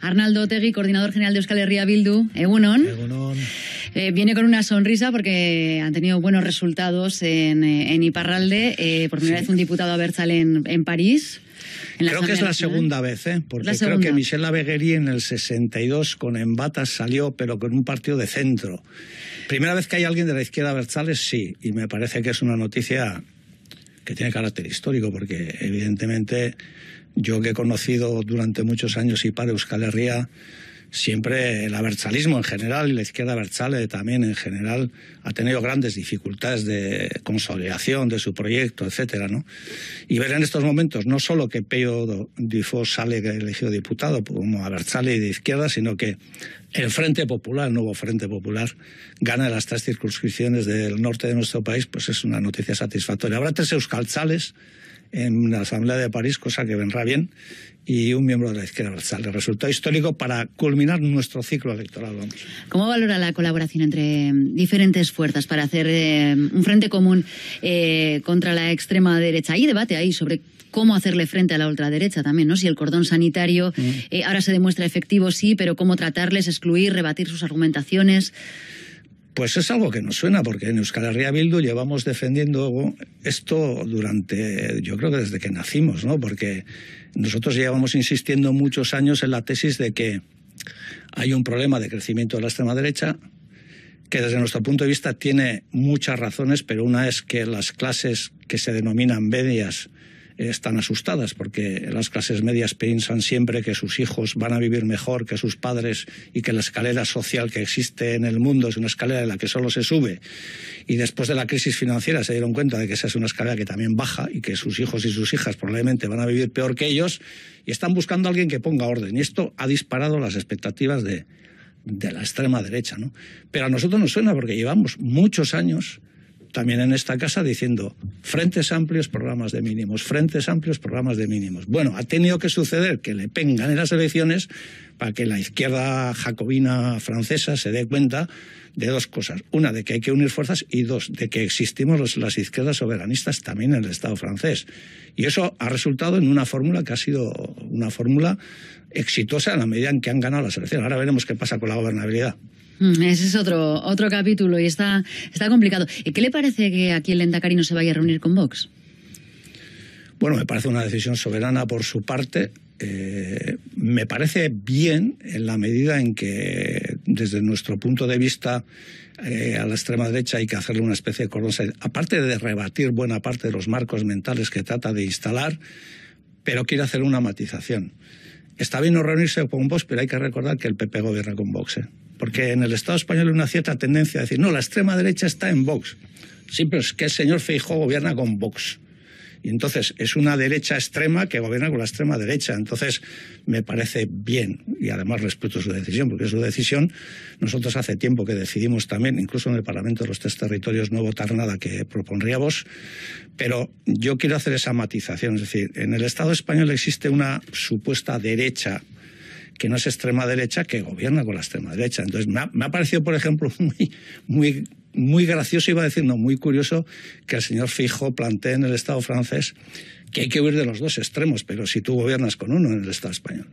Arnaldo Otegui, coordinador general de Euskal Herria Bildu, Egunon. Eh, viene con una sonrisa porque han tenido buenos resultados en, eh, Iparralde, eh, por primera vez un diputado abertzal en, en París. creo que es la segunda vez, ¿eh? porque creo que Michel Laveguerie en el 62 con Embatas salió, pero con un partido de centro. Primera vez que hay alguien de la izquierda Berzales, sí, y me parece que es una noticia que tiene carácter histórico, porque evidentemente yo que he conocido durante muchos años y para Euskal Herria, siempre el abertzalismo en general y la izquierda abertzale también en general ha tenido grandes dificultades de consolidación de su proyecto, etcétera, ¿no? Y ver en estos momentos no solo que Peyo Difo sale elegido diputado como abertzale de izquierda, sino que el Frente Popular, el nuevo Frente Popular, gana las tres circunscripciones del norte de nuestro país, pues es una noticia satisfactoria. Habrá tres euskaltzales en la Asamblea de París, cosa que vendrá bien, y un miembro de la izquierda Resultó histórico para culminar nuestro ciclo electoral. ¿Cómo valora la colaboración entre em, diferentes fuerzas para hacer em, un frente común eh, contra la extrema derecha? Hay debate ahí sobre cómo hacerle frente a la ultraderecha también, ¿no? Si el cordón sanitario mm. eh, ahora se demuestra efectivo, sí, pero cómo tratarles, excluir, rebatir sus argumentaciones. Pues es algo que nos suena, porque en Euskal Herria Bildu llevamos defendiendo esto durante, yo creo que desde que nacimos, ¿no? Porque nosotros llevamos insistiendo muchos años en la tesis de que hay un problema de crecimiento de la extrema derecha, que desde nuestro punto de vista tiene muchas razones, pero una es que las clases que se denominan medias están asustadas porque las clases medias piensan siempre que sus hijos van a vivir mejor que sus padres y que la escalera social que existe en el mundo es una escalera en la que solo se sube. Y después de la crisis financiera se dieron cuenta de que esa es una escalera que también baja y que sus hijos y sus hijas probablemente van a vivir peor que ellos y están buscando a alguien que ponga orden. Y esto ha disparado las expectativas de, de la extrema derecha. ¿no? Pero a nosotros nos suena porque llevamos muchos años también en esta casa diciendo frentes amplios, programas de mínimos, frentes amplios, programas de mínimos. Bueno, ha tenido que suceder que Le pengan en las elecciones para que la izquierda jacobina francesa se dé cuenta de dos cosas. Una, de que hay que unir fuerzas y dos, de que existimos las izquierdas soberanistas también en el Estado francés. Y eso ha resultado en una fórmula que ha sido una fórmula exitosa en la medida en que han ganado las elecciones. Ahora veremos qué pasa con la gobernabilidad. Mm, ese es otro, otro capítulo y está, está complicado. ¿Y eh, qué le parece que aquí el Lentacarino no se vaya a reunir con Vox? Bueno, me parece una decisión soberana por su parte. Eh, me parece bien en la medida en que desde nuestro punto de vista eh, a la extrema derecha hay que hacerle una especie de cordón. Aparte de rebatir buena parte de los marcos mentales que trata de instalar, pero quiere hacer una matización. Está bien no reunirse con Vox, pero hay que recordar que el PP gobierna con Vox porque en el Estado español hay una cierta tendencia a decir, no, la extrema derecha está en Vox. Sí, pero es que el señor Feijó gobierna con Vox. Y entonces es una derecha extrema que gobierna con la extrema derecha. Entonces me parece bien y además respeto su decisión, porque es su decisión. Nosotros hace tiempo que decidimos también, incluso en el Parlamento de los Tres Territorios, no votar nada que propondría vos. Pero yo quiero hacer esa matización. Es decir, en el Estado español existe una supuesta derecha que no es extrema derecha, que gobierna con la extrema derecha. Entonces, me ha, parecido, por ejemplo, muy, muy, muy gracioso, iba diciendo, muy curioso, que el señor Fijo plantee en el Estado francés que hay que huir de los dos extremos, pero si tú gobiernas con uno en el Estado español.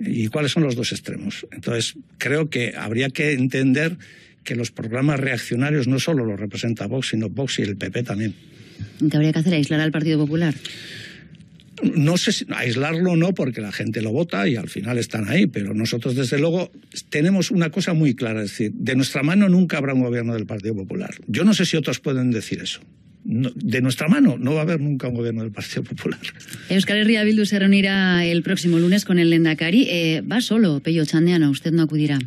¿Y cuáles son los dos extremos? Entonces, creo que habría que entender que los programas reaccionarios no solo los representa Vox, sino Vox y el PP también. ¿Qué habría que hacer? ¿Aislar al Partido Popular? no sé si aislarlo o no, porque la gente lo vota y al final están ahí, pero nosotros desde luego tenemos una cosa muy clara, es decir, de nuestra mano nunca habrá un gobierno del Partido Popular. Yo no sé si otros pueden decir eso. de nuestra mano no va a haber nunca un gobierno del Partido Popular. Euskal Herria Bildu se reunirá el próximo lunes con el Lendakari. Eh, va solo, Pello Chandeana, usted no acudirá.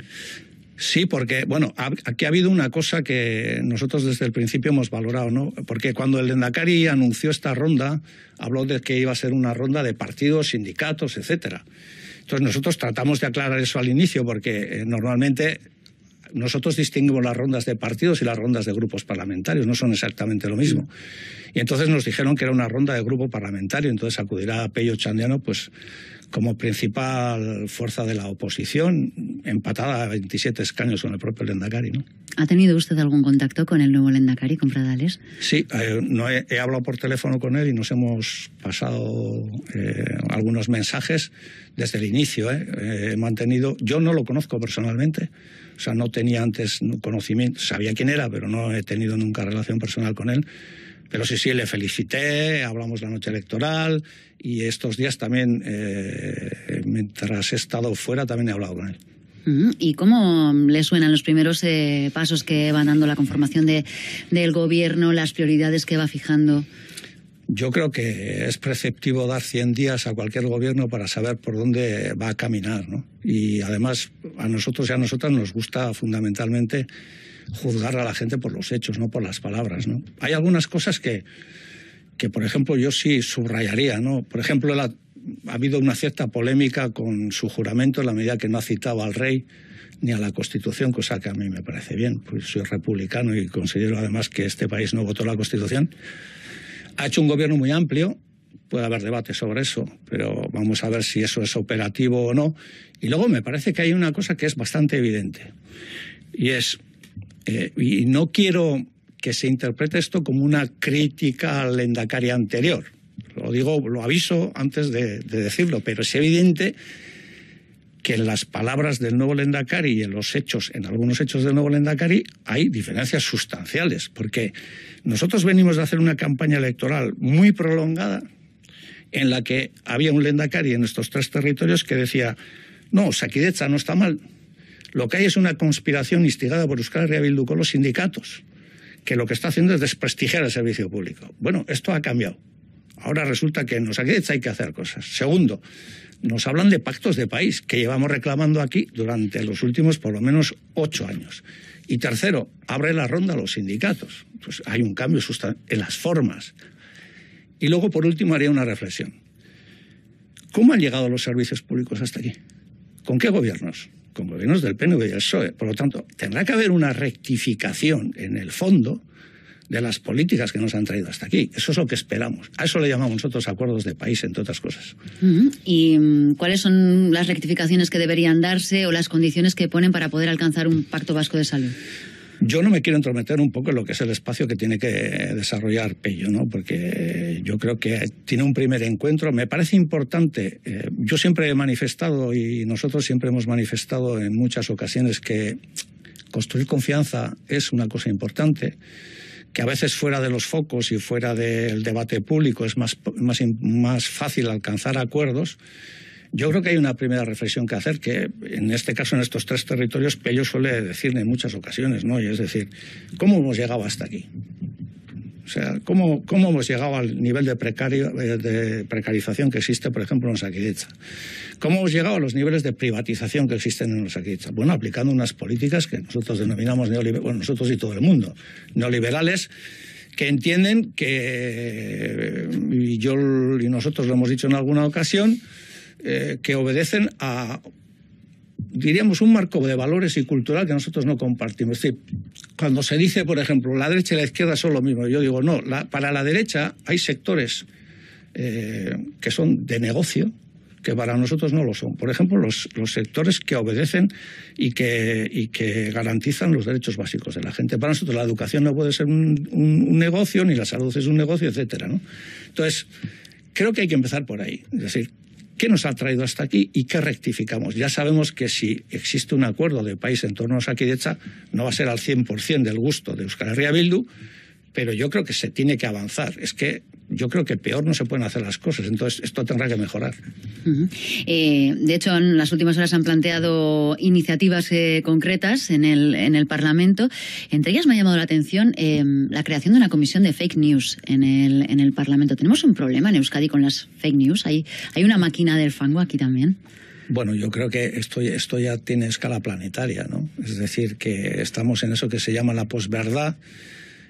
Sí, porque, bueno, aquí ha habido una cosa que nosotros desde el principio hemos valorado, ¿no? Porque cuando el Dendakari anunció esta ronda, habló de que iba a ser una ronda de partidos, sindicatos, etcétera. Entonces nosotros tratamos de aclarar eso al inicio, porque eh, normalmente nosotros distinguimos las rondas de partidos y las rondas de grupos parlamentarios, no son exactamente lo mismo. Y entonces nos dijeron que era una ronda de grupo parlamentario, entonces acudirá a Pello Chandiano, pues como principal fuerza de la oposición, empatada a 27 escaños con el propio Lendakari. ¿no? ¿Ha tenido usted algún contacto con el nuevo Lendakari, con Pradales? Sí, eh, no he, hablado por teléfono con él y nos hemos pasado eh, algunos mensajes desde el inicio. Eh. he mantenido, yo no lo conozco personalmente, o sea, no tenía antes conocimiento, sabía quién era, pero no he tenido nunca relación personal con él. Pero sí, sí, le felicité, hablamos la noche electoral y estos días también, eh, mientras he estado fuera, también he hablado con él. ¿Y cómo le suenan los primeros eh, pasos que va dando la conformación del gobierno, las prioridades que va fijando? Yo creo que es preceptivo dar 100 días a cualquier gobierno para saber por dónde va a caminar. Y además, a nosotros y a nosotras nos gusta fundamentalmente juzgar a la gente por los hechos, no por las palabras. ¿no? Hay algunas cosas que, por ejemplo, yo sí subrayaría. ¿no? Por ejemplo, ha habido una cierta polémica con su juramento en la medida que no ha citado al rey ni a la Constitución, cosa que a mí me parece bien, pues soy republicano y considero además que este país no votó la Constitución. Ha hecho un gobierno muy amplio, puede haber debate sobre eso, pero vamos a ver si eso es operativo o no. Y luego me parece que hay una cosa que es bastante evidente, y es eh, y no quiero que se interprete esto como una crítica al Lendakari anterior. Lo digo, lo aviso antes de, decirlo, pero es evidente que en las palabras del nuevo Lendakari y en los hechos, en algunos hechos del nuevo Lendakari, hay diferencias sustanciales, porque nosotros venimos de hacer una campaña electoral muy prolongada en la que había un Lendakari en estos tres territorios que decía, no, Saquidecha no está mal, lo que hay es una conspiración instigada por Euskal Herria con los sindicatos, que lo que está haciendo es desprestigiar el servicio público. Bueno, esto ha cambiado. Ahora resulta que en los hay que hacer cosas. Segundo, nos hablan de pactos de país, que llevamos reclamando aquí durante los últimos por lo menos ocho años. Y tercero, abre la ronda a los sindicatos. Pues hay un cambio en las formas. Y luego, por último, haría una reflexión. ¿Cómo han llegado los servicios públicos hasta aquí? ¿Con qué gobiernos? con gobiernos del PNV y del PSOE. Por lo tanto, tendrá que haber una rectificación en el fondo de las políticas que nos han traído hasta aquí. Eso es lo que esperamos. A eso le llamamos nosotros acuerdos de país, entre otras cosas. ¿Y mm, cuáles son las rectificaciones que deberían darse o las condiciones que ponen para poder alcanzar un pacto vasco de salud? Yo no me quiero entrometer un poco en lo que es el espacio que tiene que desarrollar Pello, ¿no? porque yo creo que tiene un primer encuentro. Me parece importante, eh, yo siempre he manifestado y nosotros siempre hemos manifestado en muchas ocasiones que construir confianza es una cosa importante que a veces fuera de los focos y fuera del debate público es más, más, más fácil alcanzar acuerdos yo creo que hay una primera reflexión que hacer, que en este caso, en estos tres territorios, Pello suele decir en muchas ocasiones, ¿no? Y es decir, ¿cómo hemos llegado hasta aquí? O sea, ¿cómo, ¿cómo, hemos llegado al nivel de, precario, eh, de precarización que existe, por ejemplo, en Osakidecha? ¿Cómo hemos llegado a los niveles de privatización que existen en Bueno, aplicando unas políticas que nosotros denominamos neoliberales, bueno, nosotros y todo el mundo, neoliberales que entienden que, y yo y nosotros lo hemos dicho en alguna ocasión, eh, que obedecen a diríamos, un marco de valores y cultural que nosotros no compartimos. Es decir, cuando se dice, por ejemplo, la derecha y la izquierda son lo mismo, yo digo, no, para la derecha hay sectores eh, que son de negocio que para nosotros no lo son. Por ejemplo, los, sectores que obedecen y que, garantizan los derechos básicos de la gente. Para nosotros la educación no puede ser un, negocio, ni la salud es un negocio, etc. Entonces, creo que hay que empezar por ahí. Es decir, ¿Qué nos ha traído hasta aquí y qué rectificamos? Ya sabemos que si existe un acuerdo de país en torno a Osakidecha, no va a ser al 100% del gusto de Euskal Herria pero yo creo que se tiene que avanzar. Es que yo creo que peor no se pueden hacer las cosas, entonces esto tendrá que mejorar. Eh, de hecho, en las últimas horas han planteado iniciativas eh, concretas en el, en el Parlamento. Entre ellas me ha llamado la atención em, la creación de una comisión de fake news en el, en el Parlamento. ¿Tenemos un problema en Euskadi con las fake news? ¿Hay, una máquina del fango aquí también? Bueno, yo creo que esto, esto ya tiene escala planetaria, ¿no? Es decir, que estamos en eso que se llama la posverdad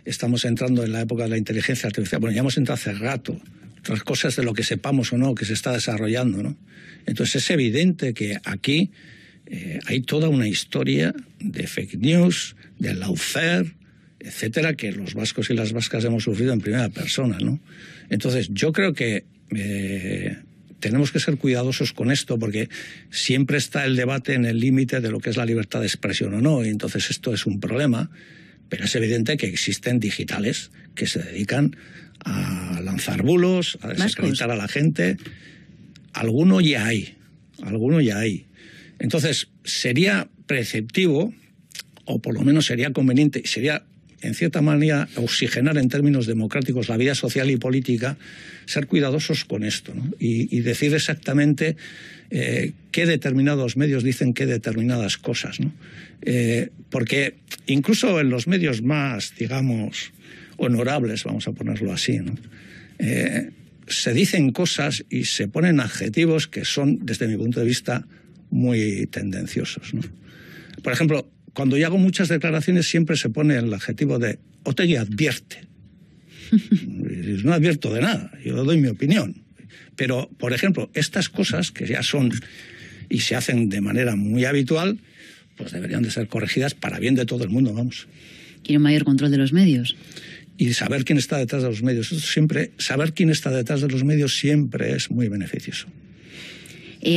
estamos entrando en la época de la inteligencia artificial. Bueno, ya hemos entrado hace rato. Otras cosas de lo que sepamos o no que se está desarrollando, ¿no? Entonces es evidente que aquí eh, hay toda una historia de fake news, de laufer, etcétera, que los vascos y las vascas hemos sufrido en primera persona, ¿no? Entonces yo creo que eh, tenemos que ser cuidadosos con esto porque siempre está el debate en el límite de lo que es la libertad de expresión o no, y entonces esto es un problema pero es evidente que existen digitales que se dedican a lanzar bulos, a desacreditar a la gente. Alguno ya hay, alguno ya hay. Entonces, sería preceptivo, o por lo menos sería conveniente, sería en cierta manera, oxigenar en términos democráticos la vida social y política, ser cuidadosos con esto y, decir exactamente eh, qué determinados medios dicen qué determinadas cosas. Eh, porque incluso en los medios más, digamos, honorables, vamos a ponerlo así, eh, se dicen cosas y se ponen adjetivos que son, desde mi punto de vista, muy tendenciosos. Por ejemplo, cuando yo hago muchas declaraciones siempre se pone el adjetivo de y advierte. no advierto de nada, yo le doy mi opinión. Pero, por ejemplo, estas cosas que ya son y se hacen de manera muy habitual, pues deberían de ser corregidas para bien de todo el mundo, vamos. Quiero mayor control de los medios. Y saber quién está detrás de los medios. siempre, saber quién está detrás de los medios siempre es muy beneficioso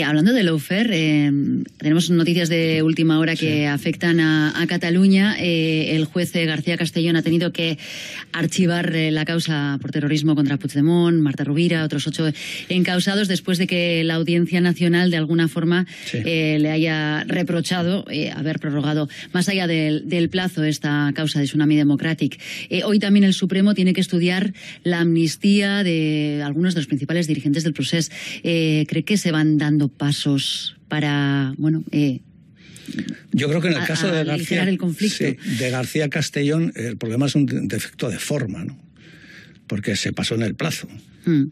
hablando de lawfare, em, tenemos noticias de última hora que afectan a, Cataluña. Eh, el juez eh, García Castellón ha tenido que archivar eh, la causa por terrorismo contra Puigdemont, Marta Rubira, otros ocho encausados, después de que la Audiencia Nacional, de alguna forma, le haya reprochado haber prorrogado más allá del, plazo esta causa de Tsunami Democratic. hoy también el Supremo tiene que estudiar la amnistía de algunos de los principales dirigentes del proceso. ¿Cree que se van dando pasos para, bueno, eh, yo creo que en el caso de García, el de García Castellón el problema es un defecto de forma, ¿no? porque se pasó en el plazo, hmm.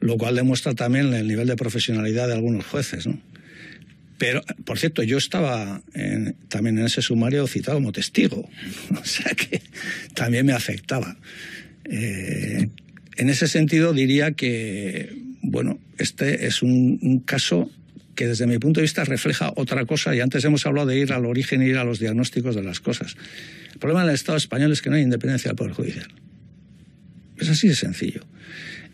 lo cual demuestra también el nivel de profesionalidad de algunos jueces. ¿no? Pero, por cierto, yo estaba también en ese sumario citado como testigo, o sea que también me afectaba. Eh, en ese sentido diría que bueno, este es un, caso que desde mi punto de vista refleja otra cosa, y antes hemos hablado de ir al origen y ir a los diagnósticos de las cosas. El problema del Estado español es que no hay independencia del Poder Judicial. Es así de sencillo.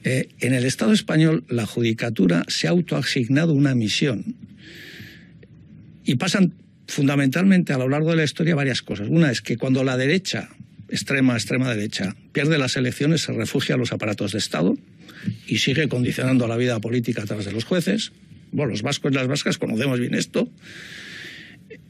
Eh, en el Estado español la judicatura se ha autoasignado una misión y pasan fundamentalmente a lo largo de la historia varias cosas. Una es que cuando la derecha, extrema, extrema derecha, pierde las elecciones se refugia a los aparatos de Estado, y sigue condicionando la vida política a través de los jueces. Bueno, los vascos y las vascas conocemos bien esto.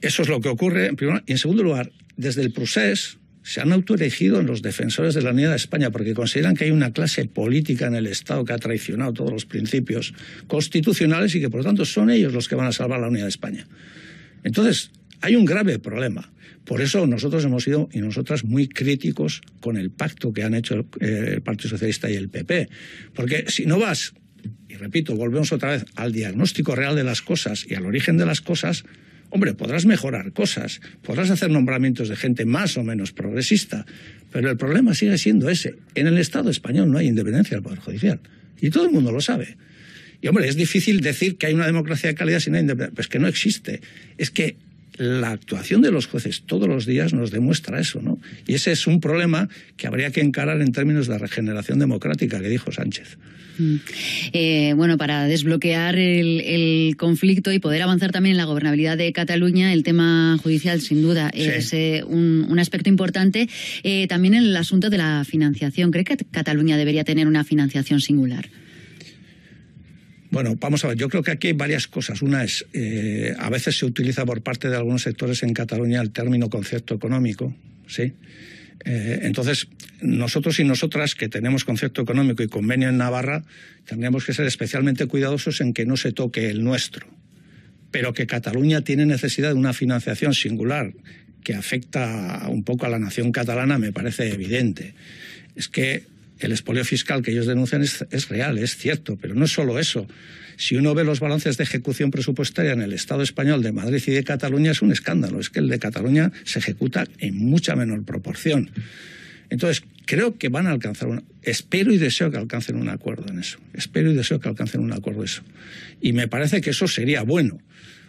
Eso es lo que ocurre, en primer Y en segundo lugar, desde el procés se han autoelegido en los defensores de la unidad de España porque consideran que hay una clase política en el Estado que ha traicionado todos los principios constitucionales y que por lo tanto son ellos los que van a salvar la unidad de España. Entonces, hay un grave problema. Por eso nosotros hemos sido y nosotras muy críticos con el pacto que han hecho eh, el, Partido Socialista y el PP. Porque si no vas, y repito, volvemos otra vez al diagnóstico real de las cosas y al origen de las cosas, Hombre, podrás mejorar cosas, podrás hacer nombramientos de gente más o menos progresista, pero el problema sigue siendo ese. En el Estado español no hay independencia del Poder Judicial. Y todo el mundo lo sabe. Y hombre, es difícil decir que hay una democracia de calidad sin independencia. Pues que no existe. Es que la actuación de los jueces todos los días nos demuestra eso, ¿no? Y ese es un problema que habría que encarar en términos de regeneración democrática que dijo Sánchez. Mm. Eh, bueno, para desbloquear el, conflicto y poder avanzar también en la gobernabilidad de Cataluña, el tema judicial, sin duda, es eh, un, aspecto importante. Eh, también el asunto de la financiación. ¿Cree que Cataluña debería tener una financiación singular? Bueno, vamos a ver, yo creo que aquí hay varias cosas. Una es, eh, a veces se utiliza por parte de algunos sectores en Cataluña el término concepto económico, ¿sí? Eh, entonces, nosotros y nosotras que tenemos concepto económico y convenio en Navarra, tendríamos que ser especialmente cuidadosos en que no se toque el nuestro. Pero que Cataluña tiene necesidad de una financiación singular que afecta un poco a la nación catalana, me parece evidente. Es que el espolio fiscal que ellos denuncian es, real, es cierto, pero no es solo eso. Si uno ve los balances de ejecución presupuestaria en el Estado español de Madrid y de Cataluña es un escándalo, es que el de Cataluña se ejecuta en mucha menor proporción. Entonces, creo que van a alcanzar un, espero y deseo que alcancen un acuerdo en eso. Espero y deseo que alcancen un acuerdo en eso. Y me parece que eso sería bueno,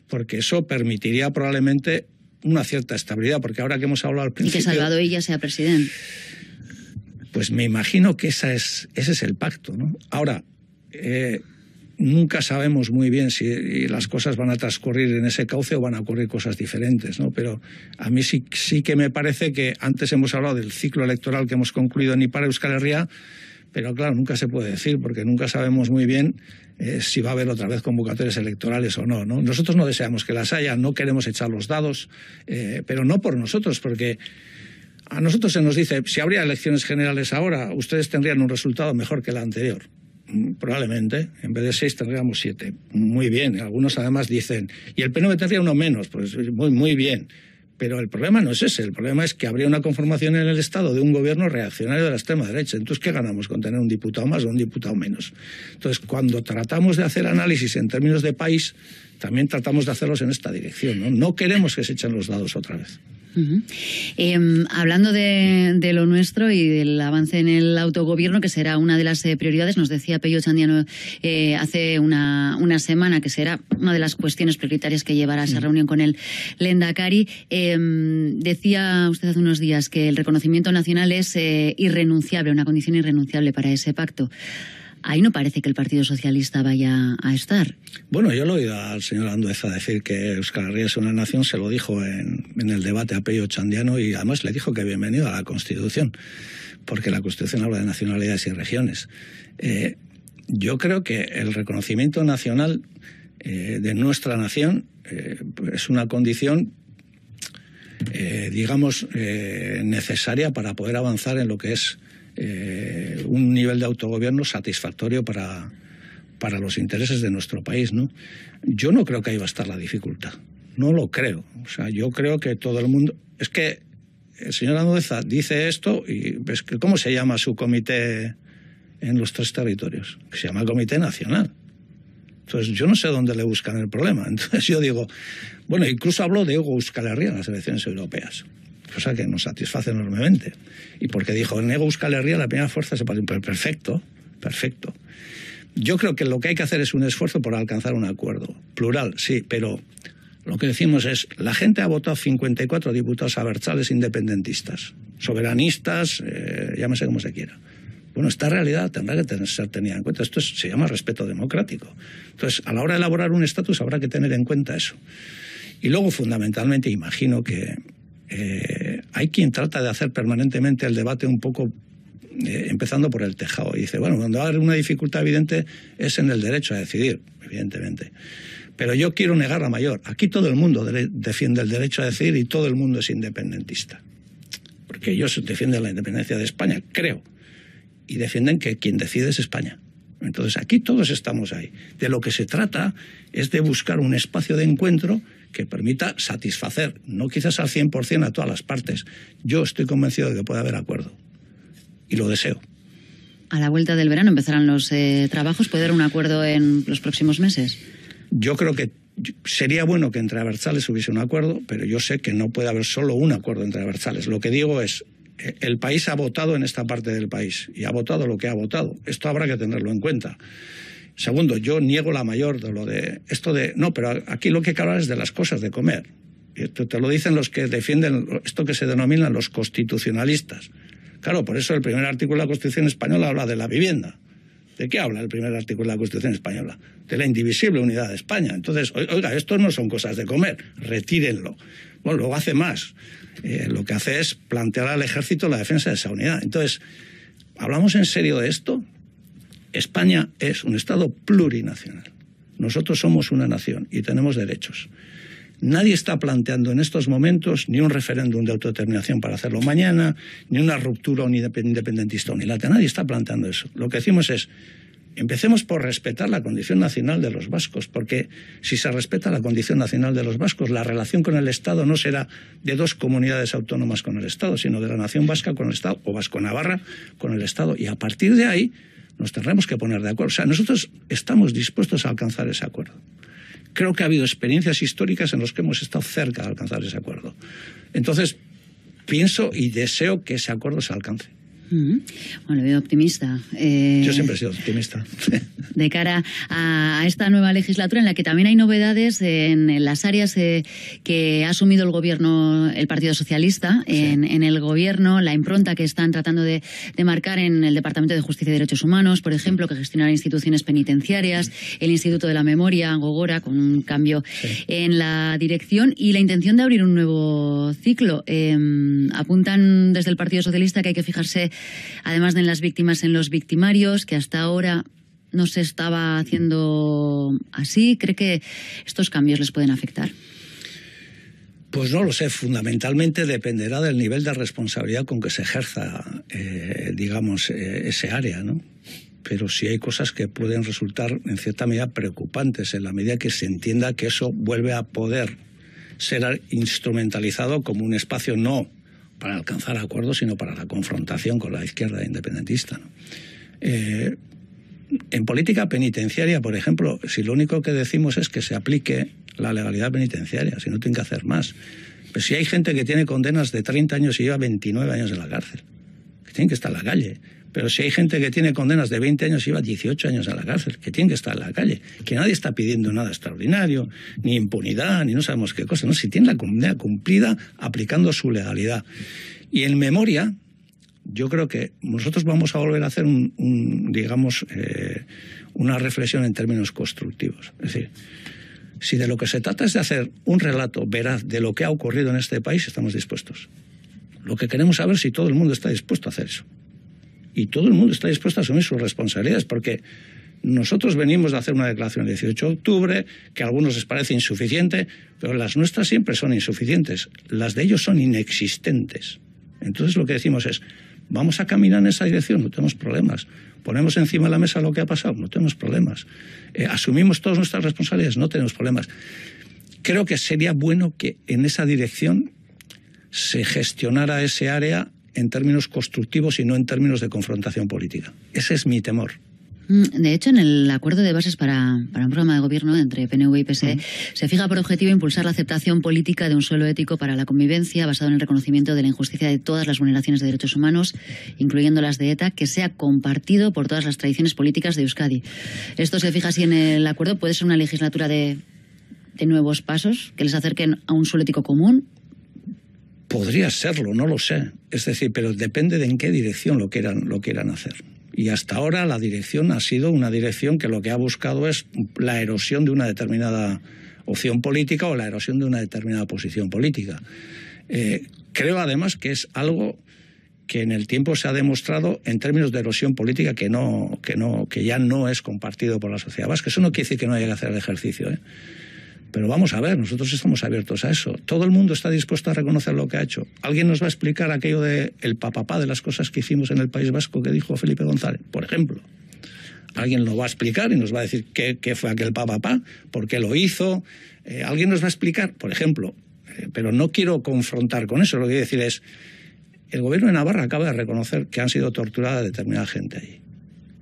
porque eso permitiría probablemente una cierta estabilidad, porque ahora que hemos hablado al principio... Y que Salvador ella sea presidente. Pues me imagino que esa es, ese es el pacto. ¿no? Ahora, eh, nunca sabemos muy bien si las cosas van a transcurrir en ese cauce o van a ocurrir cosas diferentes, ¿no? Pero a mí sí, sí que me parece que antes hemos hablado del ciclo electoral que hemos concluido en Ipar Euskal Herria, pero claro, nunca se puede decir porque nunca sabemos muy bien eh, si va a haber otra vez convocatorias electorales o no, no, Nosotros no deseamos que las haya, no queremos echar los dados, eh, pero no por nosotros, porque a nosotros se nos dice, si habría elecciones generales ahora, ustedes tendrían un resultado mejor que el anterior. Mm, probablemente, en vez de seis tendríamos siete. Muy bien, algunos además dicen, y el PNV tendría uno menos, pues muy, muy bien. Pero el problema no es ese, el problema es que habría una conformación en el Estado de un gobierno reaccionario de la extrema derecha. Entonces, ¿qué ganamos con tener un diputado más o un diputado menos? Entonces, cuando tratamos de hacer análisis en términos de país, también tratamos de hacerlos en esta dirección. No, no queremos que se echen los dados otra vez. Em, hablando de, lo nuestro y del avance en el autogobierno, que será una de las eh, prioridades, nos decía Pello Chandiano eh, hace una, una, semana que será una de las cuestiones prioritarias que llevará a esa reunión con el Lendakari. Em, decía usted hace unos días que el reconocimiento nacional es eh, irrenunciable, una condición irrenunciable para ese pacto ahí no parece que el Partido Socialista vaya a estar. Bueno, yo lo he oído al señor Andueza decir que Euskal Herria es una nación, se lo dijo en, el debate a Pello Chandiano y además le dijo que bienvenido a la Constitución, porque la Constitución habla de nacionalidades y regiones. Eh, yo creo que el reconocimiento nacional eh, de nuestra nación eh, es una condición digamos, necesaria para poder avanzar en lo que es eh, un nivel de autogobierno satisfactorio para, para los intereses de nuestro país. ¿no? Yo no creo que ahí va a estar la dificultad. No lo creo. O sea, yo creo que todo el mundo. Es que el señor Andueza dice esto y ¿cómo se llama su comité en los tres territorios? Se llama Comité Nacional. Entonces, yo no sé dónde le buscan el problema. Entonces, yo digo, bueno, incluso hablo de Hugo Euskal Herria en las elecciones europeas cosa que nos satisface enormemente. Y porque dijo, nego Euskal Herria, la primera fuerza se un Perfecto, perfecto. Yo creo que lo que hay que hacer es un esfuerzo por alcanzar un acuerdo. Plural, sí, pero lo que decimos es, la gente ha votado 54 diputados abertales independentistas, soberanistas, eh, llámese como se quiera. Bueno, esta realidad tendrá que ser tenida en cuenta. Esto se llama respeto democrático. Entonces, a la hora de elaborar un estatus habrá que tener en cuenta eso. Y luego, fundamentalmente, imagino que eh, hay quien trata de hacer permanentemente el debate un poco eh, empezando por el tejado. Y dice, bueno, cuando hay una dificultad evidente es en el derecho a decidir, evidentemente. Pero yo quiero negar la mayor. Aquí todo el mundo defiende el derecho a decidir y todo el mundo es independentista. Porque ellos defienden la independencia de España, creo. Y defienden que quien decide es España. Entonces aquí todos estamos ahí. De lo que se trata es de buscar un espacio de encuentro que permita satisfacer, no quizás al 100% a todas las partes. Yo estoy convencido de que puede haber acuerdo y lo deseo. A la vuelta del verano empezarán los eh, trabajos. ¿Puede haber un acuerdo en los próximos meses? Yo creo que sería bueno que entre Abertzales hubiese un acuerdo, pero yo sé que no puede haber solo un acuerdo entre Abertzales. Lo que digo es, eh, el país ha votado en esta parte del país y ha votado lo que ha votado. Esto habrá que tenerlo en cuenta. Segundo, yo niego la mayor de lo de esto de, no, pero aquí lo que hay que hablar es de las cosas de comer. Esto te lo dicen los que defienden esto que se denominan los constitucionalistas. Claro, por eso el primer artículo de la Constitución española habla de la vivienda. ¿De qué habla el primer artículo de la Constitución española? De la indivisible unidad de España. Entonces, oiga, esto no son cosas de comer, retírenlo. Bueno, luego hace más. Eh, lo que hace es plantear al ejército la defensa de esa unidad. Entonces, ¿hablamos en serio de esto? España es un Estado plurinacional. Nosotros somos una nación y tenemos derechos. Nadie está planteando en estos momentos ni un referéndum de autodeterminación para hacerlo mañana, ni una ruptura independentista unilateral. Nadie está planteando eso. Lo que decimos es, empecemos por respetar la condición nacional de los vascos, porque si se respeta la condición nacional de los vascos, la relación con el Estado no será de dos comunidades autónomas con el Estado, sino de la nación vasca con el Estado, o vasco-navarra con el Estado. Y a partir de ahí nos tendremos que poner de acuerdo. O sea, nosotros estamos dispuestos a alcanzar ese acuerdo. Creo que ha habido experiencias históricas en las que hemos estado cerca de alcanzar ese acuerdo. Entonces, pienso y deseo que ese acuerdo se alcance. Mm-hmm. Bueno, le veo optimista. Eh, Yo siempre he sido optimista. De cara a, esta nueva legislatura, en la que también hay novedades en, las áreas eh, que ha asumido el gobierno, el Partido Socialista, en, el gobierno, la impronta que están tratando de, marcar en el Departamento de Justicia y Derechos Humanos, por ejemplo, que gestionará instituciones penitenciarias, el Instituto de la Memoria, Gogora, con un cambio en la dirección y la intención de abrir un nuevo ciclo. Em, apuntan desde el Partido Socialista que hay que fijarse además de en las víctimas, en los victimarios, que hasta ahora no se estaba haciendo así. ¿Cree que estos cambios les pueden afectar? Pues no lo sé, fundamentalmente dependerá del nivel de responsabilidad con que se ejerza, eh, digamos, eh, ese área, ¿no? Pero sí hay cosas que pueden resultar en cierta medida preocupantes, en la medida que se entienda que eso vuelve a poder ser instrumentalizado como un espacio no para alcanzar acuerdos, sino para la confrontación con la izquierda independentista. Eh, en política penitenciaria, por ejemplo, si lo único que decimos es que se aplique la legalidad penitenciaria, si no tiene que hacer más. Pero pues si hay gente que tiene condenas de 30 años y lleva 29 años en la cárcel, que tienen que estar en la calle. Pero si hay gente que tiene condenas de 20 años y va 18 años a la cárcel, que tiene que estar en la calle, que nadie está pidiendo nada extraordinario, ni impunidad, ni no sabemos qué cosa, no, si tiene la condena cumplida aplicando su legalidad. Y en memoria, yo creo que nosotros vamos a volver a hacer un, digamos, eh, una reflexión en términos constructivos. Es decir, si de lo que se trata es de hacer un relato veraz de lo que ha ocurrido en este país, estamos dispuestos. Lo que queremos saber es si todo el mundo está dispuesto a hacer eso y todo el mundo está dispuesto a asumir sus responsabilidades, porque nosotros venimos de hacer una declaración el 18 de octubre, que a algunos les parece insuficiente, pero las nuestras siempre son insuficientes, las de ellos son inexistentes. Entonces lo que decimos es, vamos a caminar en esa dirección, no tenemos problemas. Ponemos encima de la mesa lo que ha pasado, no tenemos problemas. Eh, asumimos todas nuestras responsabilidades, no tenemos problemas. Creo que sería bueno que en esa dirección se gestionara ese área en términos constructivos y no en términos de confrontación política. Ese es mi temor. Mm, de hecho, en el acuerdo de bases para, un programa de gobierno entre PNV y PSE, mm. se fija por objetivo impulsar la aceptación política de un suelo ético para la convivencia basado en el reconocimiento de la injusticia de todas las vulneraciones de derechos humanos, incluyendo las de ETA, que sea compartido por todas las tradiciones políticas de Euskadi. Esto se fija así en el acuerdo. ¿Puede ser una legislatura de nuevos pasos que les acerquen a un suelo ético común Podría serlo, no lo sé. Es decir, pero depende de en qué dirección lo quieran, lo quieran hacer. Y hasta ahora la dirección ha sido una dirección que lo que ha buscado es la erosión de una determinada opción política o la erosión de una determinada posición política. Eh, creo además que es algo que en el tiempo se ha demostrado en términos de erosión política que no que no que ya no es compartido por la sociedad vasca. Eso no quiere decir que no haya que hacer el ejercicio. ¿eh? Pero vamos a ver, nosotros estamos abiertos a eso. Todo el mundo está dispuesto a reconocer lo que ha hecho. ¿Alguien nos va a explicar aquello de el papapá de las cosas que hicimos en el País Vasco que dijo Felipe González, por ejemplo? Alguien lo va a explicar y nos va a decir qué, fue aquel papapá, por qué lo hizo. Eh, Alguien nos va a explicar, por ejemplo. Eh, pero no quiero confrontar con eso. Lo que quiero decir es, el gobierno de Navarra acaba de reconocer que han sido torturadas determinada gente allí.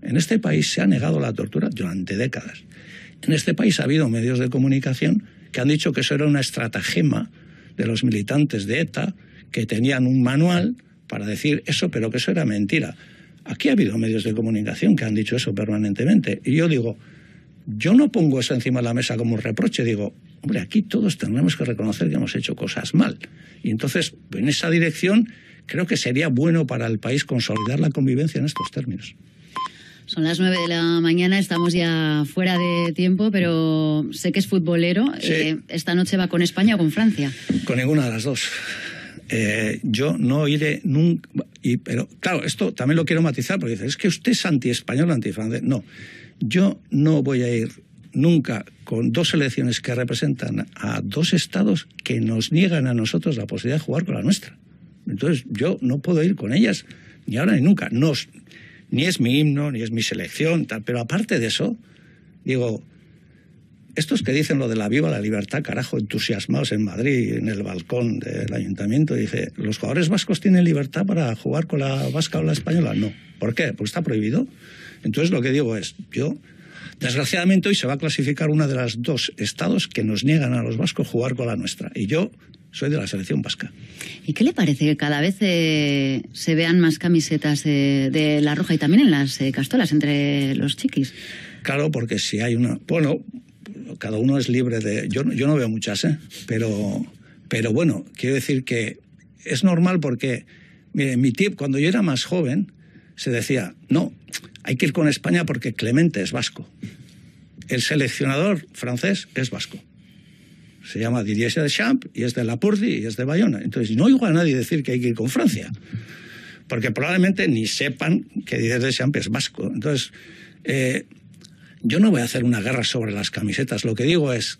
En este país se ha negado la tortura durante décadas. En este país ha habido medios de comunicación que han dicho que eso era una estratagema de los militantes de ETA, que tenían un manual para decir eso, pero que eso era mentira. Aquí ha habido medios de comunicación que han dicho eso permanentemente. Y yo digo, yo no pongo eso encima de la mesa como un reproche, digo, hombre, aquí todos tenemos que reconocer que hemos hecho cosas mal. Y entonces, en esa dirección, creo que sería bueno para el país consolidar la convivencia en estos términos. Son las nueve de la mañana, estamos ya fuera de tiempo, pero sé que es futbolero. Eh, ¿Esta noche va con España o con Francia? Con ninguna de las dos. Eh, yo no iré nunca. Y, pero claro, esto también lo quiero matizar, porque dice, es que usted es anti-español, anti-francés. No, yo no voy a ir nunca con dos selecciones que representan a dos estados que nos niegan a nosotros la posibilidad de jugar con la nuestra. Entonces yo no puedo ir con ellas, ni ahora ni nunca. Nos, ni es mi himno, ni es mi selección, tal. Pero aparte de eso, digo, estos que dicen lo de la viva la libertad, carajo, entusiasmados en Madrid, en el balcón del ayuntamiento, dice, ¿los jugadores vascos tienen libertad para jugar con la vasca o la española? No. ¿Por qué? Porque está prohibido. Entonces lo que digo es, yo, desgraciadamente hoy se va a clasificar una de las dos estados que nos niegan a los vascos jugar con la nuestra. Y yo soy de la selección vasca. ¿Y qué le parece que cada vez eh, se vean más camisetas de la roja y también en las eh, castolas entre los chiquis? Claro, porque si hay una... Bueno, cada uno es libre de... Yo, yo no veo muchas, ¿eh? Pero, pero bueno, quiero decir que es normal porque, mire, mi tip, cuando yo era más joven, se decía, no, hay que ir con España porque Clemente es vasco. El seleccionador francés es vasco se llama Didier Champ y este es de La y este es de Bayona. Entonces, no oigo a nadie decir que hay que ir con Francia, porque probablemente ni sepan que Didier Champ es vasco. Entonces, eh, yo no voy a hacer una guerra sobre las camisetas, lo que digo es,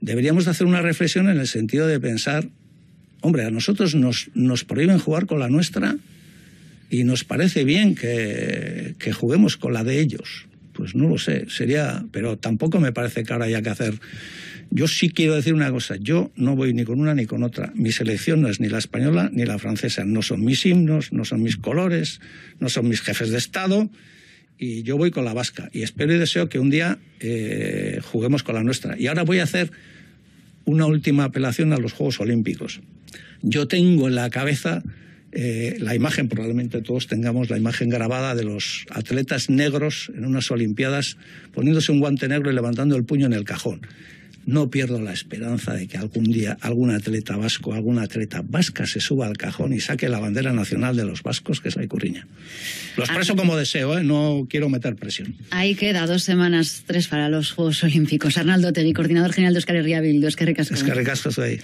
deberíamos hacer una reflexión en el sentido de pensar, hombre, a nosotros nos, nos prohíben jugar con la nuestra y nos parece bien que, que juguemos con la de ellos. Pues no lo sé, sería, pero tampoco me parece que ahora haya que hacer yo sí quiero decir una cosa, yo no voy ni con una ni con otra. Mi selección no es ni la española ni la francesa. No son mis himnos, no son mis colores, no son mis jefes de Estado. Y yo voy con la vasca. Y espero y deseo que un día eh, juguemos con la nuestra. Y ahora voy a hacer una última apelación a los Juegos Olímpicos. Yo tengo en la cabeza eh, la imagen, probablemente todos tengamos la imagen grabada de los atletas negros en unas Olimpiadas poniéndose un guante negro y levantando el puño en el cajón no pierdo la esperanza de que algún día algún atleta vasco, alguna atleta vasca se suba al cajón y saque la bandera nacional de los vascos, que es la Icurriña. Lo expreso ah. como deseo, ¿eh? no quiero meter presión. Ahí queda dos semanas, tres para los Juegos Olímpicos. Arnaldo Tegui, coordinador general de Euskal Herria Bildu. Oscar está ahí.